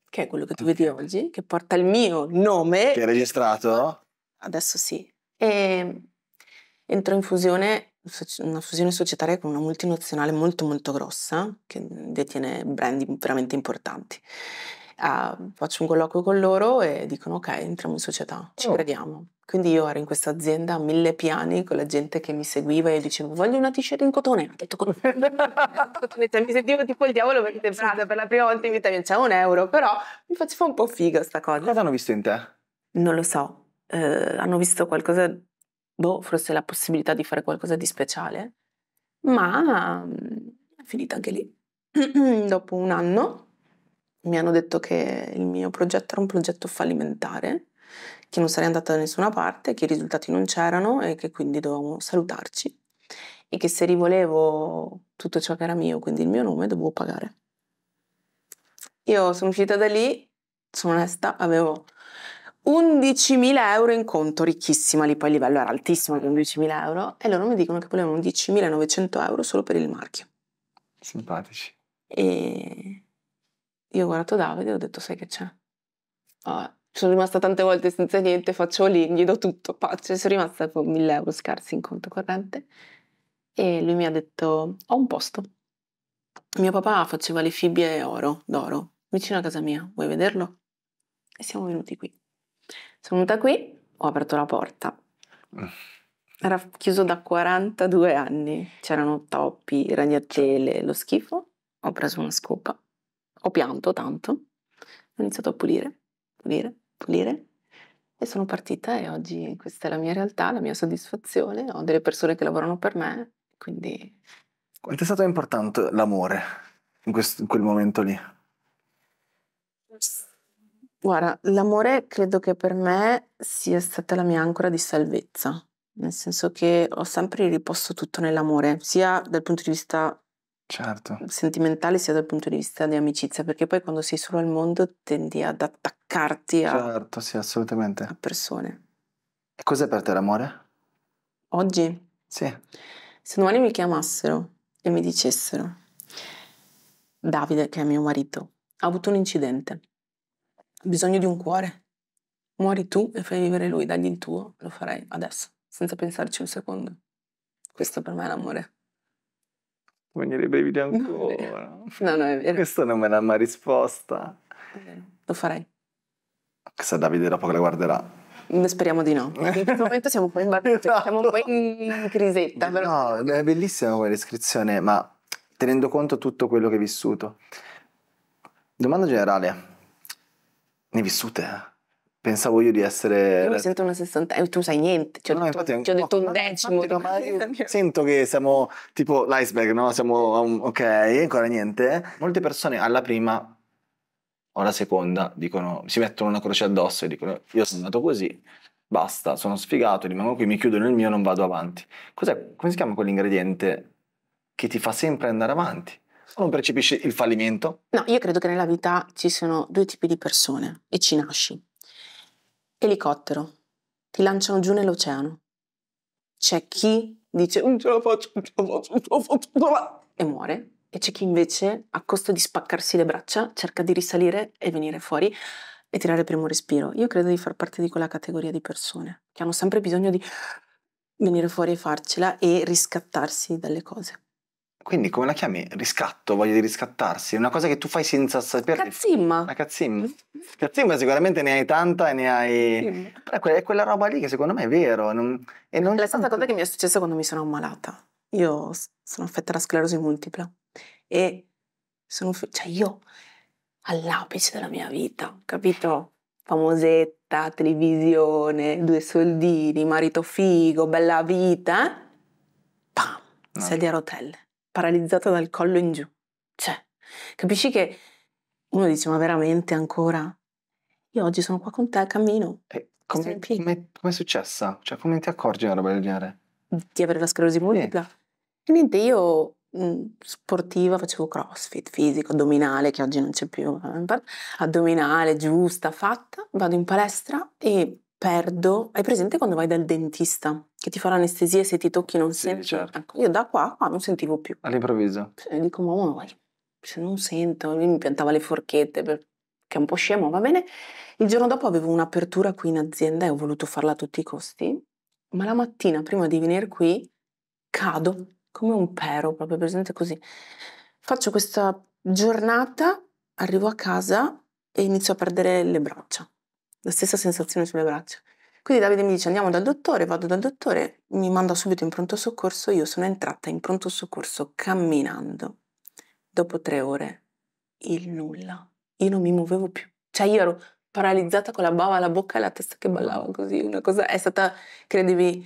che è quello che tu vedi oggi, che porta il mio nome. Che è registrato? Adesso sì. E entro in fusione una fusione societaria con una multinazionale molto molto grossa che detiene brand veramente importanti. Uh, faccio un colloquio con loro e dicono ok, entriamo in società, ci oh. crediamo. Quindi io ero in questa azienda a mille piani con la gente che mi seguiva e io dicevo voglio una t-shirt in cotone. Ha detto con cotone. Cioè, mi sentivo tipo il diavolo perché temprata per la prima volta in vita mi c'è cioè, un euro, però mi faceva un po' figa sta cosa. Cosa hanno visto in te? Non lo so. Eh, hanno visto qualcosa boh, forse la possibilità di fare qualcosa di speciale, ma mm, è finita anche lì. Dopo un anno mi hanno detto che il mio progetto era un progetto fallimentare, che non sarei andata da nessuna parte, che i risultati non c'erano e che quindi dovevamo salutarci e che se rivolevo tutto ciò che era mio, quindi il mio nome, dovevo pagare. Io sono uscita da lì, sono onesta, avevo 11.000 euro in conto, ricchissima lì, poi il livello era altissimo con 11.000 euro, e loro mi dicono che volevano 10.900 euro solo per il marchio. Simpatici. E io ho guardato Davide e ho detto, sai che c'è? Oh, sono rimasta tante volte senza niente, faccio lì, gli do tutto, pace, sono rimasta con 1.000 euro scarsi in conto corrente. E lui mi ha detto, ho un posto. Mio papà faceva le fibbie oro, d'oro, vicino a casa mia, vuoi vederlo? E siamo venuti qui. Sono venuta qui, ho aperto la porta. Mm. Era chiuso da 42 anni, c'erano toppi, ragnatele, lo schifo. Ho preso una scopa, ho pianto tanto, ho iniziato a pulire, pulire, pulire e sono partita e oggi questa è la mia realtà, la mia soddisfazione, ho delle persone che lavorano per me, quindi... Quanto è stato importante l'amore in, in quel momento lì? Guarda, l'amore credo che per me sia stata la mia ancora di salvezza, nel senso che ho sempre riposto tutto nell'amore, sia dal punto di vista Certo. sentimentale sia dal punto di vista di amicizia, perché poi quando sei solo al mondo tendi ad attaccarti a, Certo, sì, assolutamente. a persone. E cos'è per te l'amore? Oggi, Sì. se domani mi chiamassero e mi dicessero, Davide, che è mio marito, ha avuto un incidente, ha bisogno di un cuore. Muori tu e fai vivere lui, dagli il tuo, lo farei adesso, senza pensarci un secondo. Questo per me è l'amore. Voglio i brividi ancora. No, no, è vero. Questo non me l'ha mai risposta. Lo farei. Chissà Davide dopo che la guarderà. Mm, speriamo di no. In questo momento siamo un po' in, barca, esatto. siamo un po in crisetta. Però. No, è bellissima come descrizione, ma tenendo conto tutto quello che hai vissuto. Domanda generale, ne vissute? Eh. Pensavo io di essere. Io mi sento una sessantenne, eh, tu sai niente. Ci cioè, ho, no, detto, infatti, ci ho no, detto, un decimo. Infatti, sento che siamo tipo l'iceberg, no? Siamo un, ok, ancora niente. Molte persone alla prima o alla seconda dicono, si mettono una croce addosso e dicono: Io sono andato così, basta, sono sfigato, rimango qui, mi chiudo nel mio, non vado avanti. Cos'è, come si chiama quell'ingrediente che ti fa sempre andare avanti? non percepisci il fallimento? No, io credo che nella vita ci siano due tipi di persone e ci nasci. Elicottero, ti lanciano giù nell'oceano. C'è chi dice non ce la faccio, non ce la faccio, non ce la faccio, non ce la faccio e muore. E c'è chi invece, a costo di spaccarsi le braccia, cerca di risalire e venire fuori e tirare il primo respiro. Io credo di far parte di quella categoria di persone che hanno sempre bisogno di venire fuori e farcela e riscattarsi dalle cose. Quindi come la chiami? Riscatto, voglia di riscattarsi, una cosa che tu fai senza sapere. Cazzimma. La cazzimma. Cazzimma sicuramente ne hai tanta e ne hai... Però è quella roba lì che secondo me è vero. Non... E non è la tanto... stessa cosa che mi è successa quando mi sono ammalata. Io sono affetta da sclerosi multipla e sono... cioè io all'apice della mia vita, capito? Famosetta, televisione, due soldini, marito figo, bella vita. Eh? Pam, no. sedia a rotelle paralizzata dal collo in giù. Cioè, capisci che uno dice, ma veramente ancora? Io oggi sono qua con te, cammino. E come, è successa? Cioè, come ti accorgi di una roba del genere? Di avere la sclerosi multipla? Eh. niente, io mm, sportiva facevo crossfit, fisico, addominale, che oggi non c'è più, eh, addominale, giusta, fatta, vado in palestra e perdo. Hai presente quando vai dal dentista che ti fa l'anestesia se ti tocchi non sì, senti? Certo. Ecco, io da qua, qua non sentivo più. All'improvviso? E dico, ma uno, vai, se non sento, lui mi piantava le forchette perché è un po' scemo, va bene. Il giorno dopo avevo un'apertura qui in azienda e ho voluto farla a tutti i costi, ma la mattina prima di venire qui cado come un pero, proprio presente così. Faccio questa giornata, arrivo a casa e inizio a perdere le braccia la stessa sensazione sulle braccia. Quindi Davide mi dice andiamo dal dottore, vado dal dottore, mi manda subito in pronto soccorso, io sono entrata in pronto soccorso camminando. Dopo tre ore, il nulla. Io non mi muovevo più. Cioè io ero paralizzata con la bava alla bocca e la testa che ballava così. Una cosa è stata, credimi,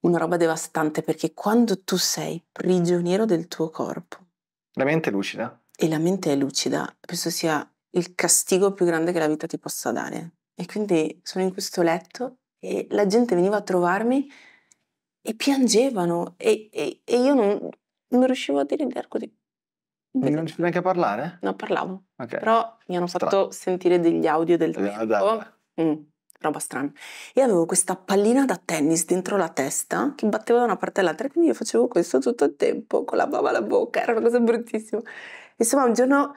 una roba devastante perché quando tu sei prigioniero del tuo corpo. La mente è lucida. E la mente è lucida, penso sia il castigo più grande che la vita ti possa dare. E quindi sono in questo letto e la gente veniva a trovarmi e piangevano e, e, e io non, non, riuscivo a delineare così. Non riuscivo neanche a parlare? No, parlavo. Okay. Però mi hanno fatto sentire degli audio del eh, tempo. Mm, roba strana. E avevo questa pallina da tennis dentro la testa che batteva da una parte all'altra, quindi io facevo questo tutto il tempo con la bava alla bocca, era una cosa bruttissima. Insomma, un giorno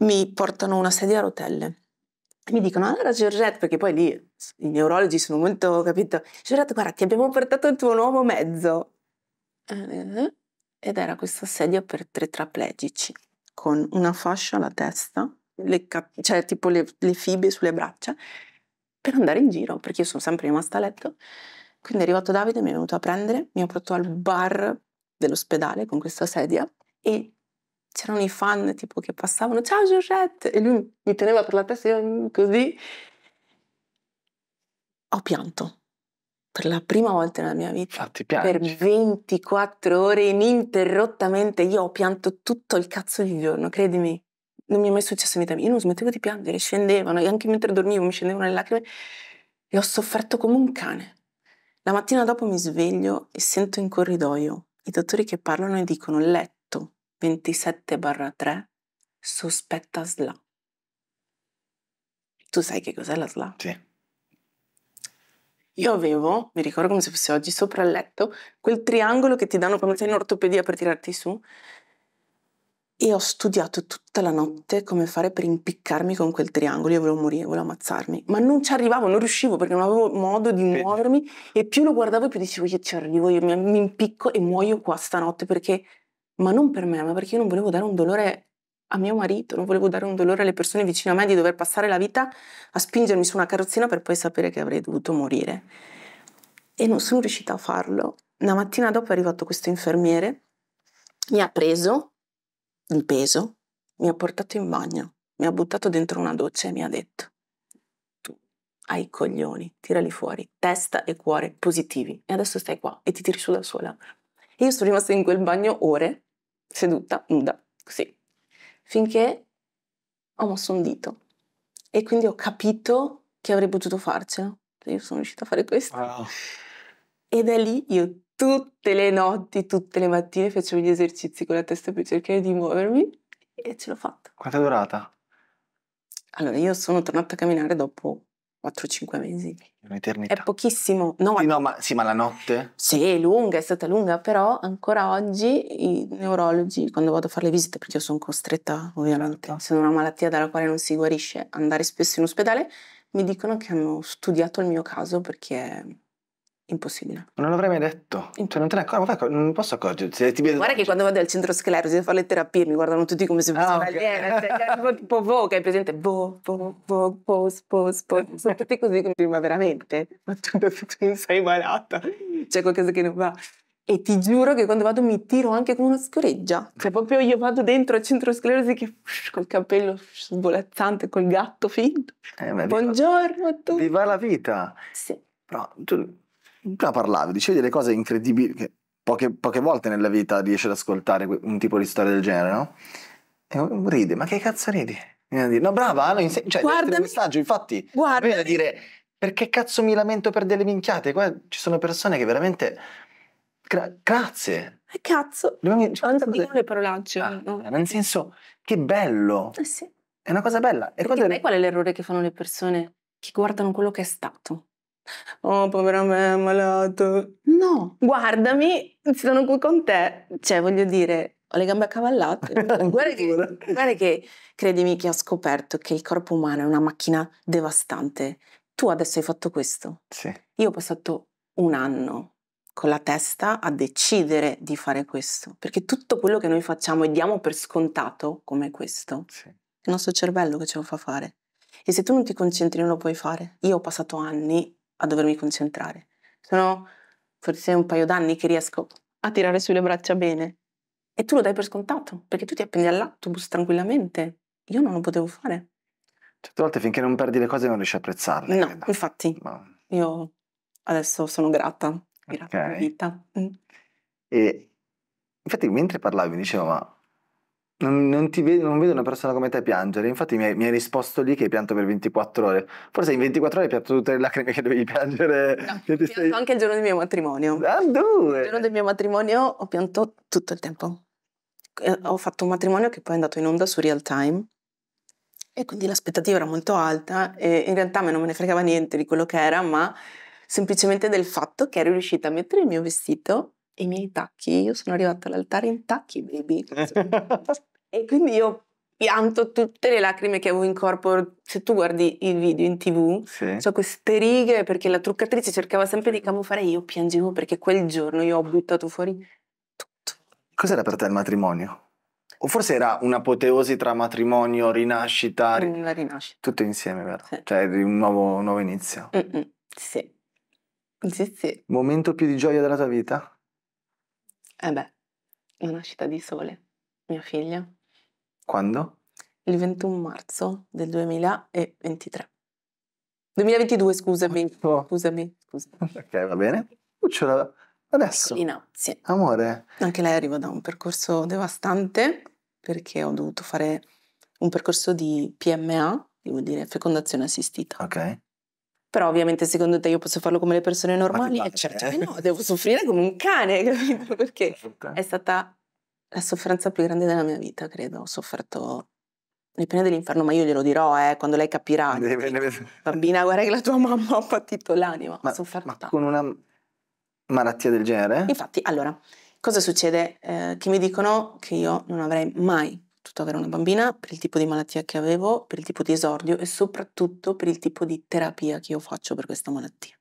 mi portano una sedia a rotelle e mi dicono allora Giorgette, perché poi lì i neurologi sono molto, capito, Giorgette guarda ti abbiamo portato il tuo nuovo mezzo eh, ed era questa sedia per tre traplegici con una fascia alla testa, le cioè tipo le, le fibre sulle braccia per andare in giro, perché io sono sempre rimasta a letto. Quindi è arrivato Davide, mi è venuto a prendere, mi ha portato al bar dell'ospedale con questa sedia e c'erano i fan tipo che passavano, ciao Giorgette, e lui mi teneva per la testa io così. Ho pianto per la prima volta nella mia vita. Ah, per 24 ore ininterrottamente io ho pianto tutto il cazzo di giorno, credimi. Non mi è mai successo in vita mia. Io non smettevo di piangere, scendevano, e anche mentre dormivo mi scendevano le lacrime e ho sofferto come un cane. La mattina dopo mi sveglio e sento in corridoio i dottori che parlano e dicono letto 27-3 sospetta SLA. Tu sai che cos'è la SLA? Sì. Io avevo, mi ricordo come se fosse oggi, sopra il letto, quel triangolo che ti danno quando sei in ortopedia per tirarti su. E ho studiato tutta la notte come fare per impiccarmi con quel triangolo. Io volevo morire, volevo ammazzarmi. Ma non ci arrivavo, non riuscivo perché non avevo modo di muovermi. E più lo guardavo, più dicevo: Io ci arrivo, io mi, impicco e muoio qua stanotte perché ma non per me, ma perché io non volevo dare un dolore a mio marito, non volevo dare un dolore alle persone vicino a me di dover passare la vita a spingermi su una carrozzina per poi sapere che avrei dovuto morire. E non sono riuscita a farlo. La mattina dopo è arrivato questo infermiere, mi ha preso il peso, mi ha portato in bagno, mi ha buttato dentro una doccia e mi ha detto tu hai i coglioni, tirali fuori, testa e cuore positivi e adesso stai qua e ti tiri su da sola. E io sono rimasta in quel bagno ore seduta, nuda, così, finché ho mosso un dito e quindi ho capito che avrei potuto farcela. Cioè io sono riuscita a fare questo. Wow. E da lì io tutte le notti, tutte le mattine facevo gli esercizi con la testa per cercare di muovermi e ce l'ho fatta. Quanto è durata? Allora, io sono tornata a camminare dopo 4-5 mesi. Un'eternità. È pochissimo. No, sì, no, ma, sì, ma la notte? Sì, è lunga, è stata lunga, però ancora oggi i neurologi, quando vado a fare le visite, perché io sono costretta ovviamente, certo. se non una malattia dalla quale non si guarisce, andare spesso in ospedale, mi dicono che hanno studiato il mio caso perché Impossibile. Non l'avrei mai detto. Cioè, non te ne accorgo, non posso accorgere. Ti vedo... Guarda che quando vado al centro sclerosi a fare le terapie mi guardano tutti come se fosse ah, okay. aliena. Cioè, cioè tipo Vogue, hai presente? vo, vo, vo, pose, pose. Sono tutti così come prima, veramente. Ma tu, tu sei malata. C'è qualcosa che non va. E ti giuro che quando vado mi tiro anche con una scoreggia. Cioè, proprio io vado dentro al centro sclerosi che col cappello svolazzante, col gatto finto. Eh, Buongiorno a tutti. Viva la vita! Sì. Però tu prima parlavi, dicevi delle cose incredibili che poche, poche volte nella vita riesci ad ascoltare un tipo di storia del genere, no? E ride, ma che cazzo ridi? No, brava, no, inse- cioè, guarda il messaggio, infatti, guarda a dire perché cazzo mi lamento per delle minchiate? Qua ci sono persone che veramente Gra- grazie. Eh, cazzo. Dobbiamo... Cioè, non cioè, dicono le parolacce. Ah, no. Cioè, nel senso, che bello. Eh sì. È una cosa bella. E Perché quando... qual è l'errore che fanno le persone? Che guardano quello che è stato oh povera me, è malato. No, guardami, sono qui con te. Cioè, voglio dire, ho le gambe accavallate. guarda, che, guarda che, credimi che ho scoperto che il corpo umano è una macchina devastante. Tu adesso hai fatto questo. Sì. Io ho passato un anno con la testa a decidere di fare questo, perché tutto quello che noi facciamo e diamo per scontato come questo, sì. è il nostro cervello che ce lo fa fare. E se tu non ti concentri non lo puoi fare. Io ho passato anni a dovermi concentrare. Sono forse un paio d'anni che riesco a tirare sulle braccia bene. E tu lo dai per scontato, perché tu ti appendi all'autobus tranquillamente. Io non lo potevo fare. Certe volte finché non perdi le cose non riesci a apprezzarle. No, credo. infatti. Ma... Io adesso sono grata, grata okay. alla vita. Mm. E infatti mentre parlavi mi dicevo, ma non, non, ti vedo, non vedo una persona come te piangere. Infatti mi hai, mi hai, risposto lì che hai pianto per 24 ore. Forse in 24 ore hai pianto tutte le lacrime che dovevi piangere. No, che stai... anche il giorno del mio matrimonio. Ah, due! Il giorno del mio matrimonio ho pianto tutto il tempo. Eh, ho fatto un matrimonio che poi è andato in onda su Real Time e quindi l'aspettativa era molto alta e in realtà a me non me ne fregava niente di quello che era, ma semplicemente del fatto che ero riuscita a mettere il mio vestito e i miei tacchi. Io sono arrivata all'altare in tacchi, baby. Cioè, e quindi io pianto tutte le lacrime che avevo in corpo. Se tu guardi il video in tv, sì. ho queste righe perché la truccatrice cercava sempre di camuffare. e Io piangevo perché quel giorno io ho buttato fuori tutto. Cos'era per te il matrimonio? O forse era un'apoteosi tra matrimonio, rinascita. Mm, la rinascita. Tutto insieme, vero? Sì. Cioè, un nuovo, un nuovo inizio. Sì. Sì, sì. Momento più di gioia della tua vita? Eh beh, la nascita di Sole, mio figlio. Quando? Il 21 marzo del 2023. 2022, scusami. Oh. Scusami, scusami. Ok, va bene. Cucciola, adesso. Grazie. Amore. Anche lei arriva da un percorso devastante perché ho dovuto fare un percorso di PMA, vuol dire fecondazione assistita. Ok. Però ovviamente secondo te io posso farlo come le persone normali? Eh, certo che no, devo soffrire come un cane, capito? Perché certo. è stata la sofferenza più grande della mia vita, credo. Ho sofferto nel pieno dell'inferno, ma io glielo dirò eh, quando lei capirà. Bambina, guarda che la tua mamma ha patito l'anima. Ma, ho sofferto ma con una malattia del genere? Infatti, allora, cosa succede? Eh, che mi dicono che io non avrei mai potuto avere una bambina per il tipo di malattia che avevo, per il tipo di esordio e soprattutto per il tipo di terapia che io faccio per questa malattia.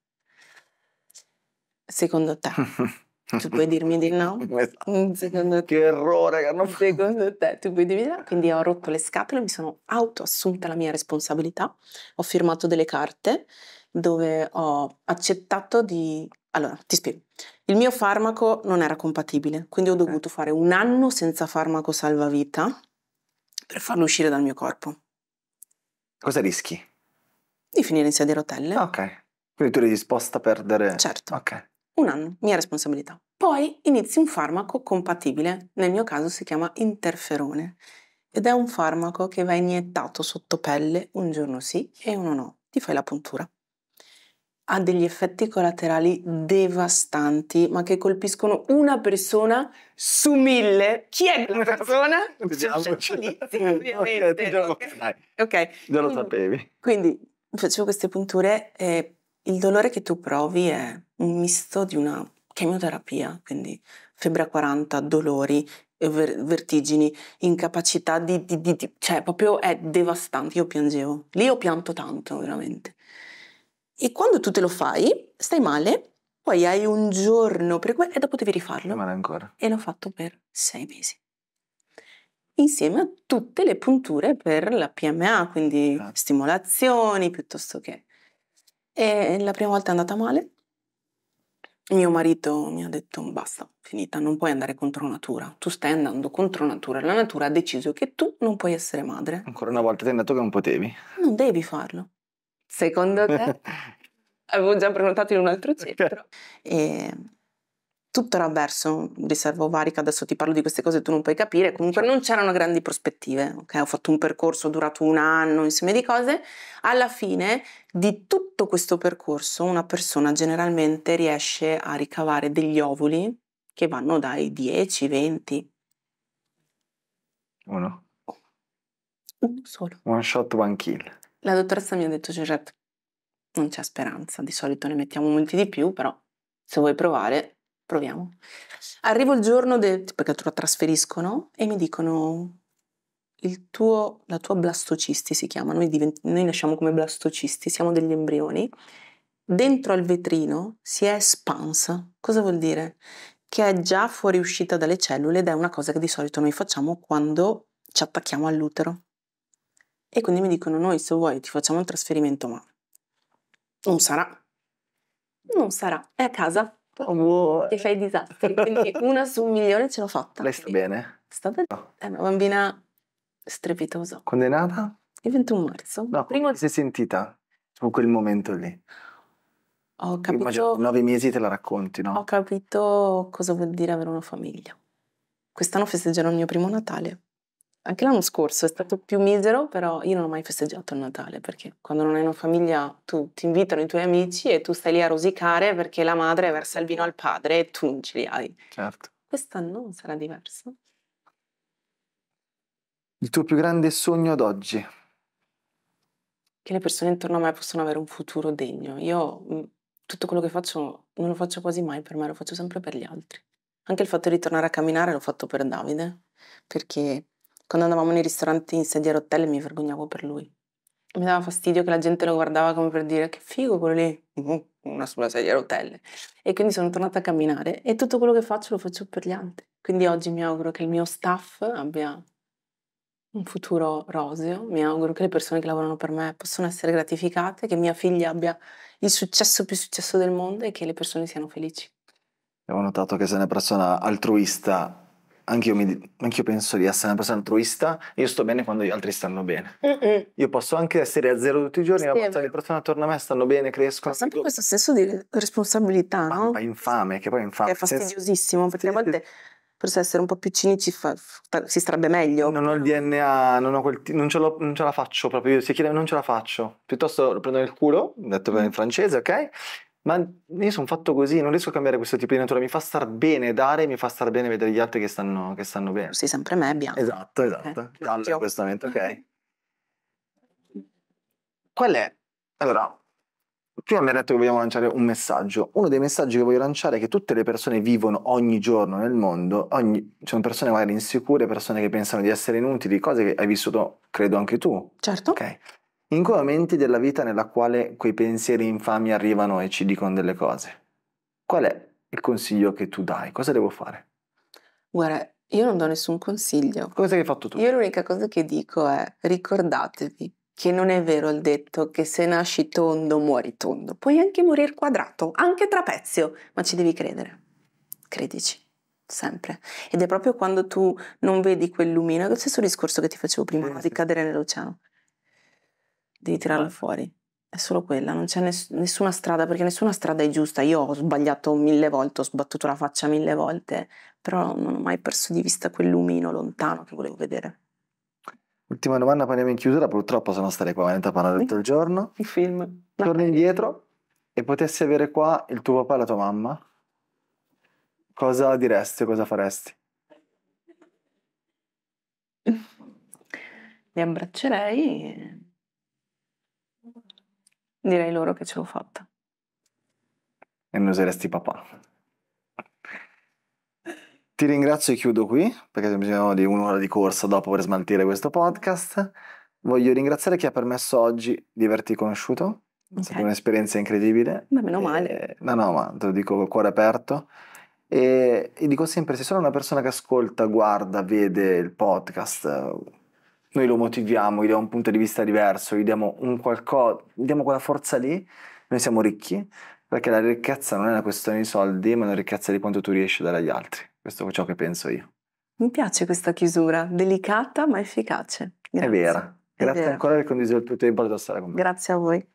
Secondo te? Tu puoi dirmi di no? Esatto. Mm, secondo te. Che errore che hanno fatto. Secondo te, tu puoi dirmi di no? Quindi ho rotto le scatole, mi sono autoassunta la mia responsabilità, ho firmato delle carte dove ho accettato di... Allora, ti spiego. Il mio farmaco non era compatibile, quindi ho dovuto fare un anno senza farmaco salvavita per farlo uscire dal mio corpo. Cosa rischi? Di finire in sedia a rotelle. Ah, ok. Quindi tu eri disposta a perdere... Certo. Ok. Un anno, mia responsabilità. Poi inizi un farmaco compatibile, nel mio caso si chiama interferone, ed è un farmaco che va iniettato sotto pelle un giorno sì e uno no, ti fai la puntura. Ha degli effetti collaterali devastanti, ma che colpiscono una persona su mille. Chi è la persona? Ovviamente. Ok. Non lo sapevi. Quindi facevo queste punture e il dolore che tu provi è un misto di una chemioterapia, quindi febbre a 40, dolori, eh, ver- vertigini, incapacità di, di, di, di, cioè proprio è devastante, io piangevo, lì ho pianto tanto veramente. E quando tu te lo fai, stai male, poi hai un giorno per que- e dopo devi rifarlo. Male ancora. E l'ho fatto per sei mesi. Insieme a tutte le punture per la PMA, quindi ah. stimolazioni piuttosto che... E la prima volta è andata male, mio marito mi ha detto basta, finita, non puoi andare contro natura, tu stai andando contro natura, la natura ha deciso che tu non puoi essere madre. Ancora una volta ti hanno detto che non potevi. Non devi farlo. Secondo te? Avevo già prenotato in un altro centro. E tutto era avverso, riservo varica, adesso ti parlo di queste cose tu non puoi capire, comunque certo. non c'erano grandi prospettive, okay? ho fatto un percorso durato un anno, insieme di cose, alla fine di tutto questo percorso una persona generalmente riesce a ricavare degli ovuli che vanno dai 10, 20. Uno. Uno solo. One shot, one kill. La dottoressa mi ha detto, Gerard, non c'è speranza, di solito ne mettiamo molti di più, però se vuoi provare Proviamo. Arrivo il giorno del... perché lo trasferiscono e mi dicono il tuo, la tua blastocisti si chiama, noi, divent- noi nasciamo come blastocisti, siamo degli embrioni. Dentro al vetrino si è espansa. Cosa vuol dire? Che è già fuoriuscita dalle cellule ed è una cosa che di solito noi facciamo quando ci attacchiamo all'utero. E quindi mi dicono: Noi, se vuoi, ti facciamo un trasferimento, ma non sarà. Non sarà, è a casa. Ti fai disastri. Quindi una su un milione ce l'ho fatta. Lei sta e bene? Sta bene. è eh, una bambina strepitosa. Quando è nata? Il 21 marzo. No, Primo... si è sentita su quel momento lì? Ho capito... Immagino, nove mesi te la racconti, no? Ho capito cosa vuol dire avere una famiglia. Quest'anno festeggerò il mio primo Natale anche l'anno scorso è stato più misero, però io non ho mai festeggiato il Natale perché quando non hai una famiglia tu ti invitano i tuoi amici e tu stai lì a rosicare perché la madre versa il vino al padre e tu non ce li hai. Certo. Quest'anno sarà diverso. Il tuo più grande sogno ad oggi? Che le persone intorno a me possano avere un futuro degno. Io mm, tutto quello che faccio non lo faccio quasi mai per me, lo faccio sempre per gli altri. Anche il fatto di tornare a camminare l'ho fatto per Davide, perché quando andavamo nei ristoranti in sedia a rotelle mi vergognavo per lui. Mi dava fastidio che la gente lo guardava come per dire che figo quello lì, uh, una sulla sedia a rotelle. E quindi sono tornata a camminare e tutto quello che faccio lo faccio per gli altri. Quindi oggi mi auguro che il mio staff abbia un futuro roseo, mi auguro che le persone che lavorano per me possano essere gratificate, che mia figlia abbia il successo più successo del mondo e che le persone siano felici. Ho notato che sei una persona altruista anche io, mi, anche io, penso di essere una persona altruista, io sto bene quando gli altri stanno bene. Mm-mm. Io posso anche essere a zero tutti i giorni, sì, ma quando le persone attorno a me stanno bene, crescono. Ma sempre dico... questo senso di responsabilità, ma, no? Ma infame, che poi è infame. è fastidiosissimo, perché a volte forse essere un po' più cinici fa, si starebbe meglio. Non ho il DNA, non, ho quel, non, ce, non ce la faccio proprio io, si chiede non ce la faccio. Piuttosto lo prendo nel culo, detto mm. in francese, ok? ma io sono fatto così, non riesco a cambiare questo tipo di natura, mi fa star bene dare, mi fa star bene vedere gli altri che stanno, che stanno bene. Sì, sempre me è bianco. Esatto, esatto. Eh, allora, questo momento, ok. Mm-hmm. Qual è? Allora, prima mi ha detto che vogliamo lanciare un messaggio. Uno dei messaggi che voglio lanciare è che tutte le persone vivono ogni giorno nel mondo, ogni, sono persone magari insicure, persone che pensano di essere inutili, cose che hai vissuto, credo, anche tu. Certo. Ok in quei momenti della vita nella quale quei pensieri infami arrivano e ci dicono delle cose. Qual è il consiglio che tu dai? Cosa devo fare? Guarda, io non do nessun consiglio. Cosa hai fatto tu? Io l'unica cosa che dico è ricordatevi che non è vero il detto che se nasci tondo muori tondo. Puoi anche morire quadrato, anche trapezio, ma ci devi credere. Credici sempre. Ed è proprio quando tu non vedi quel lumino, è lo stesso discorso che ti facevo prima, sì, di sì. cadere nell'oceano devi tirarla ah. fuori. È solo quella, non c'è ness- nessuna strada, perché nessuna strada è giusta. Io ho sbagliato mille volte, ho sbattuto la faccia mille volte, però non ho mai perso di vista quel lumino lontano che volevo vedere. Ultima domanda, poi andiamo in chiusura. Purtroppo sono stare qua, a parlare tutto il giorno. Il film. Torni indietro e potessi avere qua il tuo papà e la tua mamma, cosa diresti cosa faresti? Li abbraccerei direi loro che ce l'ho fatta. E mi useresti papà. Ti ringrazio e chiudo qui, perché abbiamo bisogno di un'ora di corsa dopo per smaltire questo podcast. Voglio ringraziare chi ha permesso oggi di averti conosciuto. Okay. È stata un'esperienza incredibile. Ma meno male. E, eh, no, no, ma te lo dico col cuore aperto. E, e dico sempre, se sono una persona che ascolta, guarda, vede il podcast, noi lo motiviamo, gli diamo un punto di vista diverso, gli diamo un qualcosa, gli diamo quella forza lì, noi siamo ricchi, perché la ricchezza non è una questione di soldi, ma è una ricchezza di quanto tu riesci a dare agli altri. Questo è ciò che penso io. Mi piace questa chiusura, delicata ma efficace. Grazie. È vera. Grazie è ancora per condividere il tuo tempo e la tua storia con me. Grazie a voi.